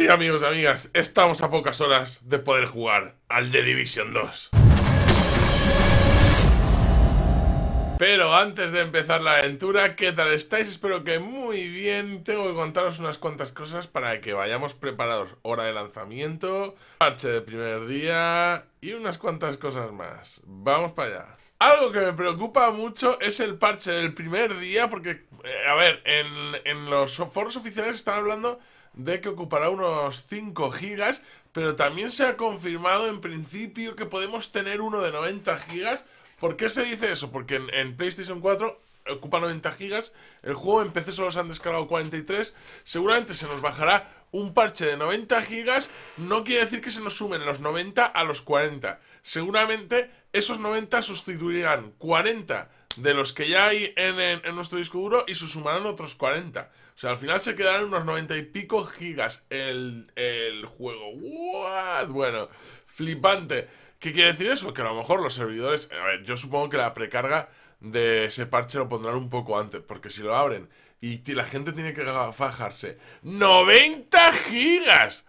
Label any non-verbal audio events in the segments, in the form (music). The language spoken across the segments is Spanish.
Sí, amigos y amigas, estamos a pocas horas de poder jugar al The Division 2. Pero antes de empezar la aventura, ¿qué tal estáis? Espero que muy bien. Tengo que contaros unas cuantas cosas para que vayamos preparados. Hora de lanzamiento, parche de primer día y unas cuantas cosas más. Vamos para allá. Algo que me preocupa mucho es el parche del primer día porque, eh, a ver, en, en los foros oficiales están hablando de que ocupará unos 5 gigas, pero también se ha confirmado en principio que podemos tener uno de 90 gigas. ¿Por qué se dice eso? Porque en, PlayStation 4 ocupa 90 gigas, el juego en PC solo se han descargado 43, seguramente se nos bajará un parche de 90 gigas, no quiere decir que se nos sumen los 90 a los 40. Seguramente esos 90 sustituirán 40 de los que ya hay en, en nuestro disco duro y se sumarán otros 40. O sea, al final se quedaron unos 90 y pico gigas el, el juego. ¿What? Bueno, flipante. ¿Qué quiere decir eso? Que a lo mejor los servidores... A ver, yo supongo que la precarga de ese parche lo pondrán un poco antes, porque si lo abren y la gente tiene que fajarse 90 gigas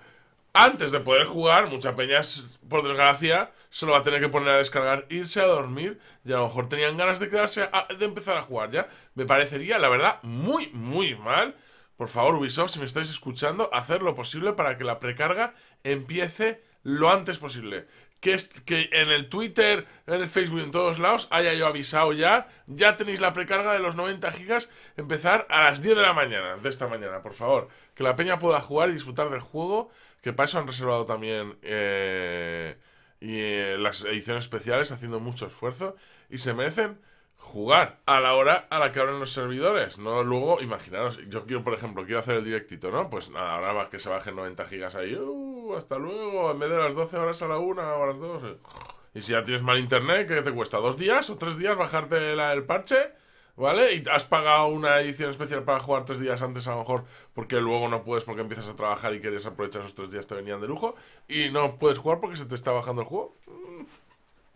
antes de poder jugar, mucha peña, por desgracia, se lo va a tener que poner a descargar, irse a dormir y a lo mejor tenían ganas de quedarse, de empezar a jugar ya. Me parecería, la verdad, muy, muy mal. Por favor, Ubisoft, si me estáis escuchando, hacer lo posible para que la precarga empiece lo antes posible. Que, es que en el Twitter, en el Facebook, en todos lados, haya yo avisado ya. Ya tenéis la precarga de los 90 gigas. Empezar a las 10 de la mañana, de esta mañana, por favor. Que la peña pueda jugar y disfrutar del juego que para han reservado también eh, y, eh, las ediciones especiales haciendo mucho esfuerzo y se merecen jugar a la hora a la que abren los servidores. No luego, imaginaros, yo quiero, por ejemplo, quiero hacer el directito, ¿no? Pues nada, ahora que se bajen 90 gigas ahí, uh, hasta luego, en vez de las 12 horas a la una o a las 2. Eh. Y si ya tienes mal internet, ¿qué te cuesta? ¿Dos días o tres días bajarte la, el parche? ¿Vale? Y has pagado una edición especial para jugar tres días antes, a lo mejor, porque luego no puedes, porque empiezas a trabajar y quieres aprovechar esos tres días, te venían de lujo, y no puedes jugar porque se te está bajando el juego. Mm.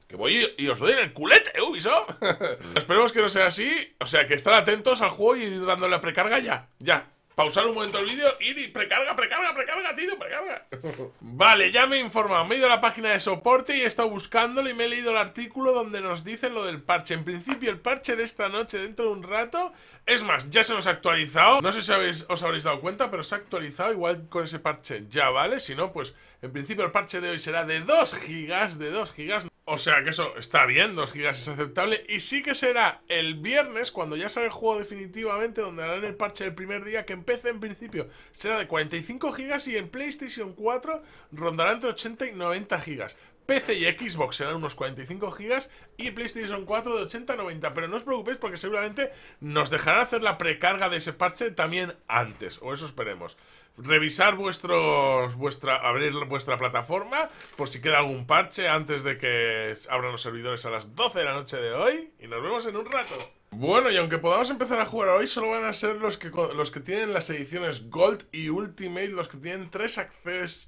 Que voy y os doy en el culete, Ubisoft. (laughs) Esperemos que no sea así. O sea, que estar atentos al juego y ir dándole a precarga ya. Ya, Pausar un momento el vídeo, ir y precarga, precarga, precarga, tío, precarga. (laughs) vale, ya me he informado. Me he ido a la página de soporte y he estado buscándolo y me he leído el artículo donde nos dicen lo del parche. En principio, el parche de esta noche, dentro de un rato. Es más, ya se nos ha actualizado. No sé si habéis, os habréis dado cuenta, pero se ha actualizado igual con ese parche ya, ¿vale? Si no, pues en principio el parche de hoy será de 2 gigas, de 2 gigas. O sea que eso está bien, 2 gigas es aceptable. Y sí que será el viernes, cuando ya sale el juego definitivamente, donde harán el parche del primer día, que empiece en principio. Será de 45 gigas y en PlayStation 4 rondará entre 80 y 90 gigas. PC y Xbox serán unos 45 GB y PlayStation 4 de 80 90. Pero no os preocupéis porque seguramente nos dejará hacer la precarga de ese parche también antes, o eso esperemos. Revisar vuestros, vuestra, abrir vuestra plataforma por si queda algún parche antes de que abran los servidores a las 12 de la noche de hoy. Y nos vemos en un rato. Bueno, y aunque podamos empezar a jugar hoy, solo van a ser los que, los que tienen las ediciones Gold y Ultimate, los que tienen tres,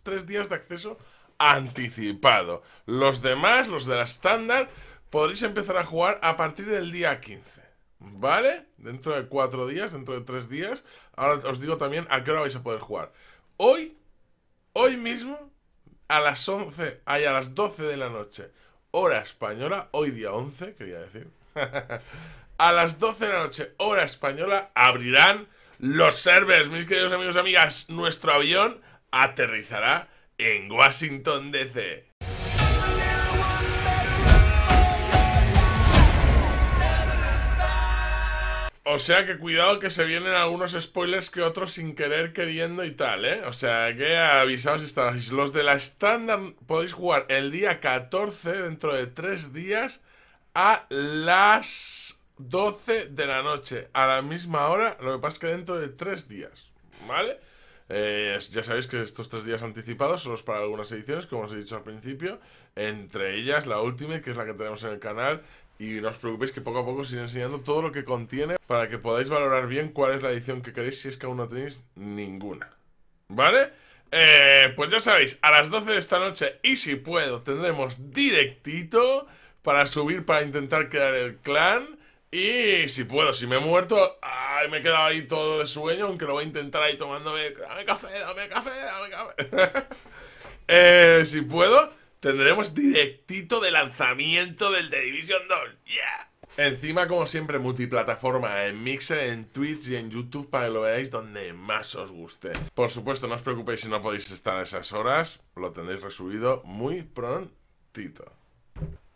tres días de acceso anticipado. Los demás, los de la estándar, podréis empezar a jugar a partir del día 15. ¿Vale? Dentro de cuatro días, dentro de tres días. Ahora os digo también a qué hora vais a poder jugar. Hoy, hoy mismo, a las 11, Hay a las 12 de la noche, hora española, hoy día 11, quería decir. (laughs) a las 12 de la noche, hora española, abrirán los servers, mis queridos amigos y amigas. Nuestro avión aterrizará en Washington, D.C. O sea que cuidado que se vienen algunos spoilers que otros sin querer queriendo y tal, ¿eh? O sea que avisados estáis. Los de la estándar podéis jugar el día 14, dentro de 3 días, a las 12 de la noche. A la misma hora, lo que pasa es que dentro de 3 días, ¿vale? Eh, ya sabéis que estos tres días anticipados son para algunas ediciones, como os he dicho al principio, entre ellas la última, que es la que tenemos en el canal, y no os preocupéis que poco a poco os iré enseñando todo lo que contiene para que podáis valorar bien cuál es la edición que queréis si es que aún no tenéis ninguna. ¿Vale? Eh, pues ya sabéis, a las 12 de esta noche y si puedo tendremos directito para subir, para intentar crear el clan. Y si puedo, si me he muerto, me he quedado ahí todo de sueño, aunque lo voy a intentar ahí tomándome. café, dame café, dame café. (laughs) Eh, si puedo, tendremos directito de lanzamiento del The Division 2. ¡Yeah! Encima, como siempre, multiplataforma, en Mixer, en Twitch y en YouTube para que lo veáis donde más os guste. Por supuesto, no os preocupéis si no podéis estar a esas horas, lo tendréis resubido muy prontito.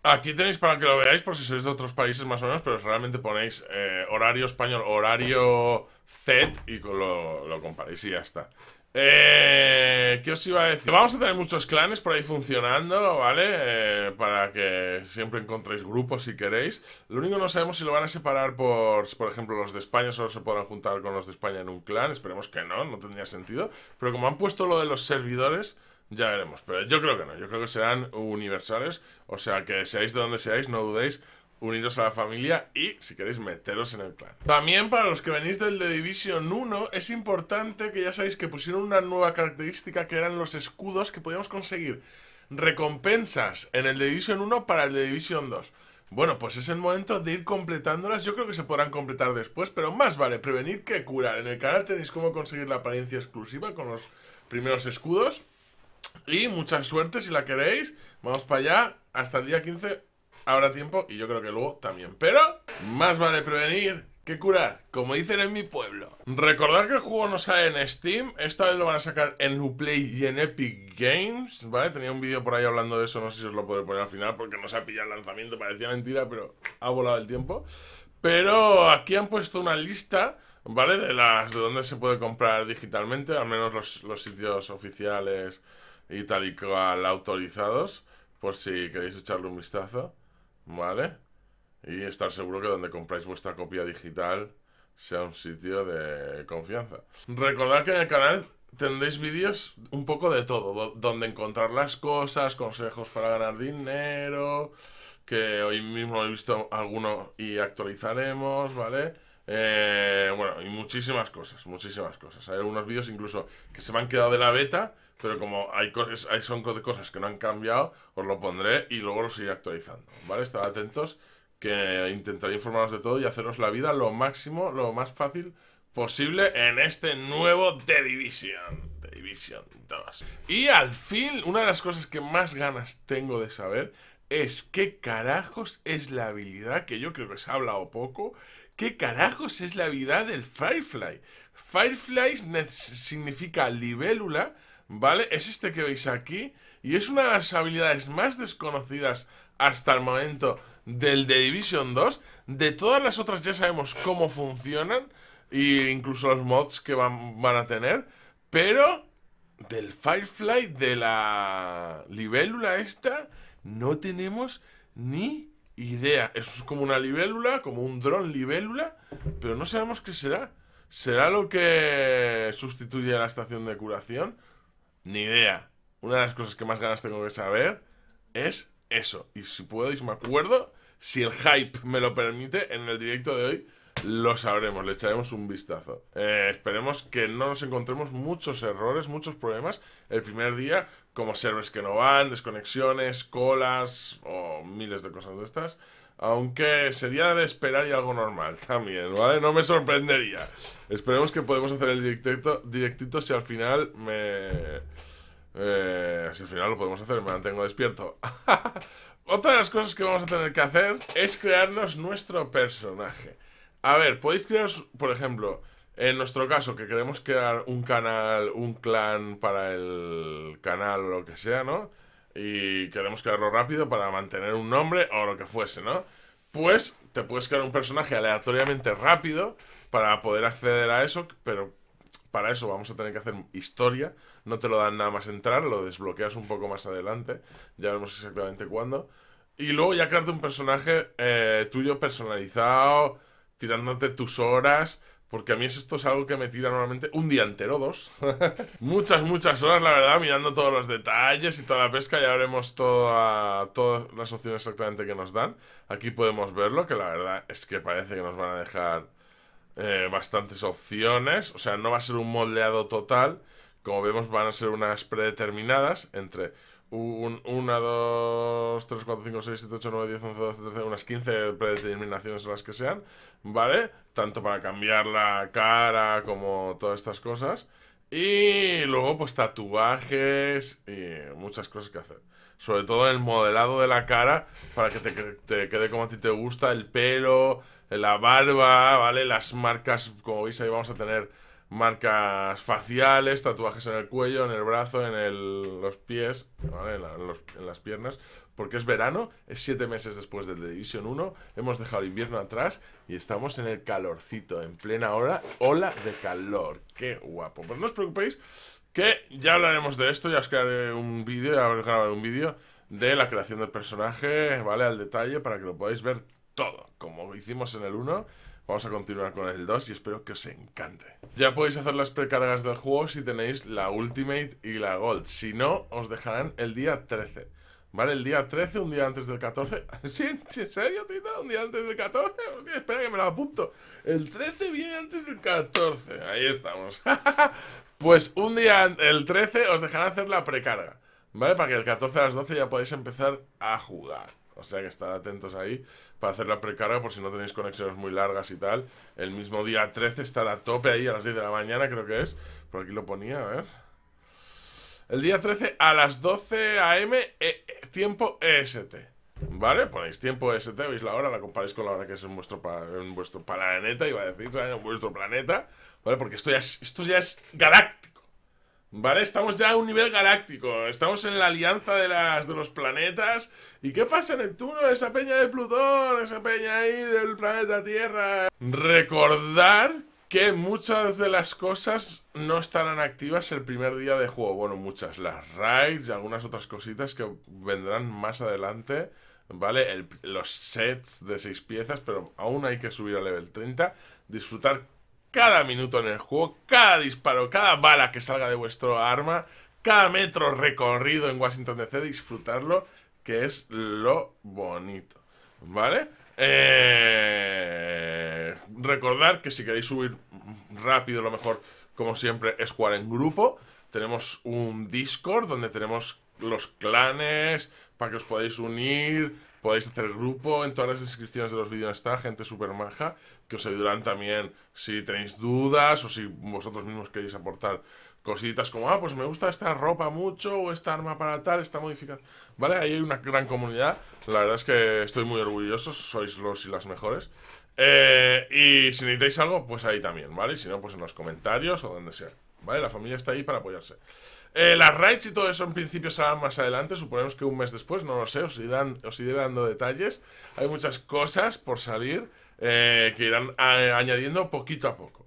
Aquí tenéis para que lo veáis por si sois de otros países más o menos, pero realmente ponéis eh, horario español, horario Z y lo, lo comparáis y ya está. Eh, ¿Qué os iba a decir? Vamos a tener muchos clanes por ahí funcionando, ¿vale? Eh, para que siempre encontréis grupos si queréis. Lo único no sabemos si lo van a separar por, por ejemplo, los de España solo se podrán juntar con los de España en un clan. Esperemos que no, no tendría sentido. Pero como han puesto lo de los servidores, ya veremos, pero yo creo que no, yo creo que serán universales, o sea que seáis de donde seáis, no dudéis, uniros a la familia y si queréis meteros en el clan. También para los que venís del The Division 1 es importante que ya sabéis que pusieron una nueva característica que eran los escudos que podíamos conseguir recompensas en el The Division 1 para el The Division 2. Bueno, pues es el momento de ir completándolas. Yo creo que se podrán completar después, pero más vale prevenir que curar. En el canal tenéis cómo conseguir la apariencia exclusiva con los primeros escudos. Y mucha suerte si la queréis. Vamos para allá. Hasta el día 15 habrá tiempo y yo creo que luego también. Pero más vale prevenir que curar, como dicen en mi pueblo. Recordad que el juego no sale en Steam. Esta vez lo van a sacar en Uplay y en Epic Games. ¿Vale? Tenía un vídeo por ahí hablando de eso. No sé si os lo podré poner al final porque no se ha pillado el lanzamiento. Parecía mentira, pero ha volado el tiempo. Pero aquí han puesto una lista. ¿Vale? De las de dónde se puede comprar digitalmente, al menos los, los sitios oficiales y tal y cual autorizados, por si queréis echarle un vistazo, ¿vale? Y estar seguro que donde compráis vuestra copia digital sea un sitio de confianza. Recordad que en el canal tendréis vídeos un poco de todo, donde encontrar las cosas, consejos para ganar dinero, que hoy mismo he visto alguno y actualizaremos, ¿vale? Eh, bueno, y muchísimas cosas, muchísimas cosas. Hay algunos vídeos incluso que se me han quedado de la beta pero como hay cosas, hay, son cosas que no han cambiado, os lo pondré y luego lo seguiré actualizando. ¿Vale? Estad atentos que intentaré informaros de todo y haceros la vida lo máximo, lo más fácil posible en este nuevo The Division. The Division 2. Y al fin, una de las cosas que más ganas tengo de saber es qué carajos es la habilidad, que yo creo que se ha hablado poco, qué carajos es la habilidad del Firefly. Firefly significa libélula ¿vale? Es este que veis aquí y es una de las habilidades más desconocidas hasta el momento del The Division 2. De todas las otras ya sabemos cómo funcionan e incluso los mods que van, van a tener, pero del Firefly, de la libélula esta, no tenemos ni idea. Es como una libélula, como un dron libélula, pero no sabemos qué será. ¿Será lo que sustituye a la estación de curación? Ni idea. Una de las cosas que más ganas tengo que saber es eso. Y si puedo y si me acuerdo, si el hype me lo permite, en el directo de hoy lo sabremos, le echaremos un vistazo. Eh, esperemos que no nos encontremos muchos errores, muchos problemas el primer día, como servers que no van, desconexiones, colas o miles de cosas de estas aunque sería de esperar y algo normal (laughs) también, ¿vale? No me sorprendería. Esperemos que podemos hacer el directito, si al final me... Eh, si al final lo podemos hacer, me mantengo despierto. (laughs) Otra de las cosas que vamos a tener que hacer es crearnos nuestro personaje. A ver, podéis crearos, por ejemplo, en nuestro caso, que queremos crear un canal, un clan para el canal o lo que sea, ¿no? y queremos crearlo rápido para mantener un nombre o lo que fuese, ¿no? Pues te puedes crear un personaje aleatoriamente rápido para poder acceder a eso, pero para eso vamos a tener que hacer historia. No te lo dan nada más entrar, lo desbloqueas un poco más adelante, ya vemos exactamente cuándo. Y luego ya crearte un personaje eh, tuyo personalizado, tirándote tus horas, porque a mí esto es algo que me tira normalmente un día entero, dos. (laughs) muchas, muchas horas, la verdad, mirando todos los detalles y toda la pesca. Ya veremos toda, todas las opciones exactamente que nos dan. Aquí podemos verlo, que la verdad es que parece que nos van a dejar eh, bastantes opciones. O sea, no va a ser un moldeado total. Como vemos, van a ser unas predeterminadas entre 1, 2, 3, 4, 5, 6, 7, 8, 9, 10, 11, 12, 13, unas 15 predeterminaciones o las que sean, ¿vale? Tanto para cambiar la cara como todas estas cosas. Y luego pues tatuajes y muchas cosas que hacer. Sobre todo el modelado de la cara para que te quede como a ti te gusta, el pelo, la barba, ¿vale? Las marcas, como veis ahí vamos a tener marcas faciales, tatuajes en el cuello, en el brazo, en el, los pies, en, las piernas, porque es verano, es siete meses después del The División 1, hemos dejado invierno atrás y estamos en el calorcito, en plena hora, ola de calor, qué guapo. Pero pues no os preocupéis que ya hablaremos de esto, ya os crearé un vídeo, ya os grabaré un vídeo de la creación del personaje, ¿vale? Al detalle para que lo podáis ver todo, como hicimos en el 1 Vamos a continuar con el 2 y espero que os encante. Ya podéis hacer las precargas del juego si tenéis la Ultimate y la Gold. Si no, os dejarán el día 13. ¿Vale? El día 13, un día antes del 14. (laughs) ¿Sí? ¿En serio, tito? ¿Un día antes del 14? Pues espera que me lo apunto. El 13 viene antes del 14. Ahí estamos. (laughs) pues un día, el 13, os dejarán hacer la precarga. ¿Vale? Para que el 14 a las 12 ya podáis empezar a jugar. O sea que estar atentos ahí para hacer la precarga por si no tenéis conexiones muy largas y tal. El mismo día 13 estará a tope ahí a las 10 de la mañana, creo que es. Por aquí lo ponía, a ver. El día 13 a las 12 a.m. Eh, tiempo EST. ¿Vale? Ponéis tiempo EST, veis la hora, la comparáis con la hora que es en vuestro, en vuestro planeta, iba a decir, ¿sabes? En vuestro planeta. ¿Vale? Porque esto ya es, esto ya es galáctico. ¿Vale? Estamos ya a un nivel galáctico. Estamos en la alianza de, las, de los planetas. ¿Y qué pasa, Neptuno? Esa peña de Plutón, esa peña ahí del planeta Tierra. Recordar que muchas de las cosas no estarán activas el primer día de juego. Bueno, muchas. Las raids y algunas otras cositas que vendrán más adelante. ¿Vale? los sets de seis piezas, pero aún hay que subir a nivel 30. Disfrutar cada minuto en el juego, cada disparo, cada bala que salga de vuestro arma, cada metro recorrido en Washington DC, disfrutarlo, que es lo bonito. ¿Vale? Eh... recordar que si queréis subir rápido, lo mejor, como siempre, es jugar en grupo. Tenemos un Discord donde tenemos los clanes para que os podáis unir, Podéis hacer grupo en todas las descripciones de los vídeos está gente súper maja que os ayudarán también si tenéis dudas o si vosotros mismos queréis aportar cositas como, ah, pues me gusta esta ropa mucho o esta arma para tal, esta modificación. Vale, ahí hay una gran comunidad. La verdad es que estoy muy orgulloso, sois los y las mejores. Eh, y si necesitáis algo, pues ahí también, ¿vale? si no, pues en los comentarios o donde sea. ¿vale? La familia está ahí para apoyarse. Eh, las raids y todo eso en principio serán más adelante, suponemos que un mes después, no lo sé, os, iré dando detalles. Hay muchas cosas por salir eh, que irán eh, añadiendo poquito a poco.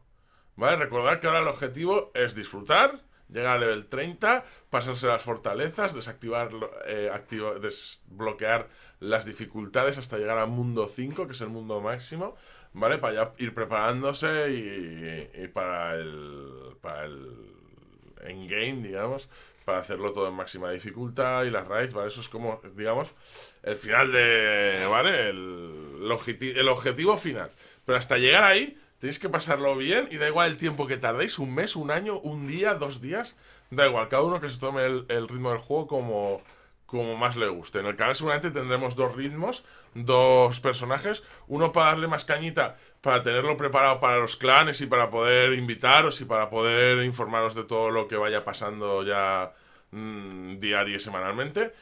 ¿Vale? Recordad que ahora el objetivo es disfrutar, llegar a level 30, pasarse las fortalezas, desactivar, eh, desbloquear las dificultades hasta llegar a mundo 5, que es el mundo máximo, ¿vale? Para ir preparándose y, para el, para el game digamos, para hacerlo todo en máxima dificultad y las raids, ¿vale? Eso es como, digamos, el final de, ¿vale? El, el objetivo final. Pero hasta llegar ahí Tenéis que pasarlo bien y da igual el tiempo que tardéis, un mes, un año, un día, dos días, da igual, cada uno que se tome el, ritmo del juego como, como más le guste. En el canal seguramente tendremos dos ritmos, dos personajes, uno para darle más cañita, para tenerlo preparado para los clanes y para poder invitaros y para poder informaros de todo lo que vaya pasando ya mm, diario y semanalmente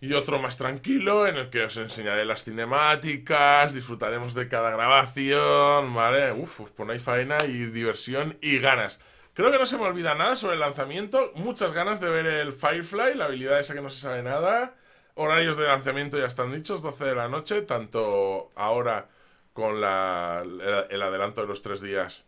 y otro más tranquilo en el que os enseñaré las cinemáticas, disfrutaremos de cada grabación, ¿vale? Uf, ponéis faena y diversión y ganas. Creo que no se me olvida nada sobre el lanzamiento, muchas ganas de ver el Firefly, la habilidad esa que no se sabe nada. Horarios de lanzamiento ya están dichos, 12 de la noche, tanto ahora con la, el adelanto de los tres días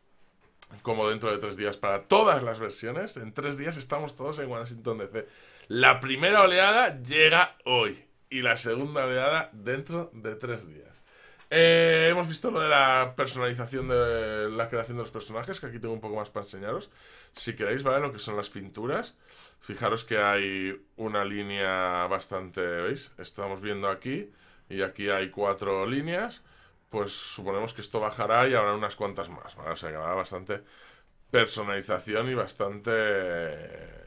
como dentro de tres días para todas las versiones. En tres días estamos todos en Washington DC. La primera oleada llega hoy y la segunda oleada dentro de tres días. Eh, hemos visto lo de la personalización de la creación de los personajes, que aquí tengo un poco más para enseñaros. Si queréis, ¿vale? Lo que son las pinturas. Fijaros que hay una línea bastante, ¿veis? Estamos viendo aquí y aquí hay cuatro líneas. Pues suponemos que esto bajará y habrá unas cuantas más, ¿vale? O sea que habrá bastante personalización y bastante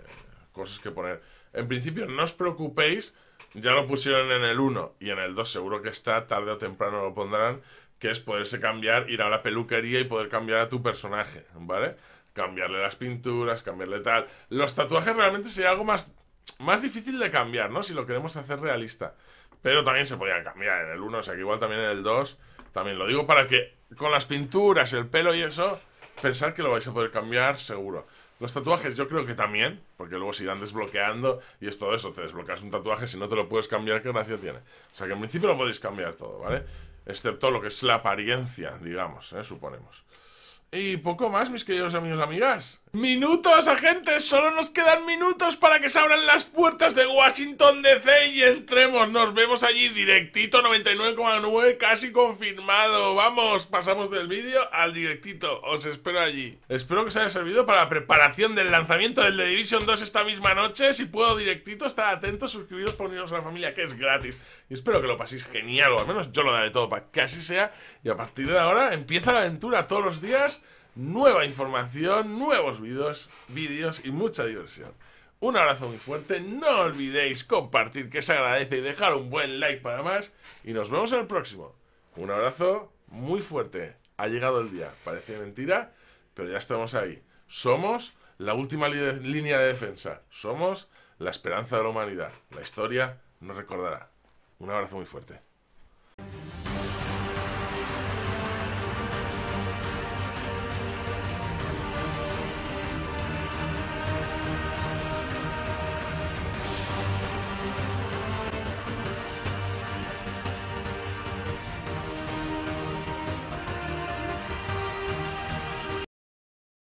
cosas que poner en principio no os preocupéis, ya lo pusieron en el 1 y en el 2 seguro que está, tarde o temprano lo pondrán, que es poderse cambiar, ir a la peluquería y poder cambiar a tu personaje, ¿vale? Cambiarle las pinturas, cambiarle tal. Los tatuajes realmente sería algo más, más difícil de cambiar, ¿no? Si lo queremos hacer realista. Pero también se podían cambiar en el 1, o sea que igual también en el 2. También lo digo para que con las pinturas, el pelo y eso, pensar que lo vais a poder cambiar seguro. Los tatuajes yo creo que también, porque luego se irán desbloqueando y es todo eso, te desbloqueas un tatuaje, si no te lo puedes cambiar, ¿qué gracia tiene? O sea que en principio lo podéis cambiar todo, ¿vale? Excepto lo que es la apariencia, digamos, ¿eh? suponemos. Y poco más, mis queridos amigos y amigas. ¡Minutos, agentes! ¡Solo nos quedan minutos para que se abran las puertas de Washington DC y entremos! Nos vemos allí directito, 99,9 casi confirmado. Vamos, pasamos del vídeo al directito. Os espero allí. Espero que os haya servido para la preparación del lanzamiento del The Division 2 esta misma noche. Si puedo directito, estar atentos, suscribiros para a la familia, que es gratis. Y espero que lo paséis genial, o al menos yo lo daré todo para que así sea. Y a partir de ahora empieza la aventura todos los días nueva información, nuevos vídeos, vídeos y mucha diversión. Un abrazo muy fuerte, no olvidéis compartir que se agradece y dejar un buen like para más y nos vemos en el próximo. Un abrazo muy fuerte. Ha llegado el día, parece mentira, pero ya estamos ahí. Somos la última línea de defensa. Somos la esperanza de la humanidad. La historia nos recordará. Un abrazo muy fuerte.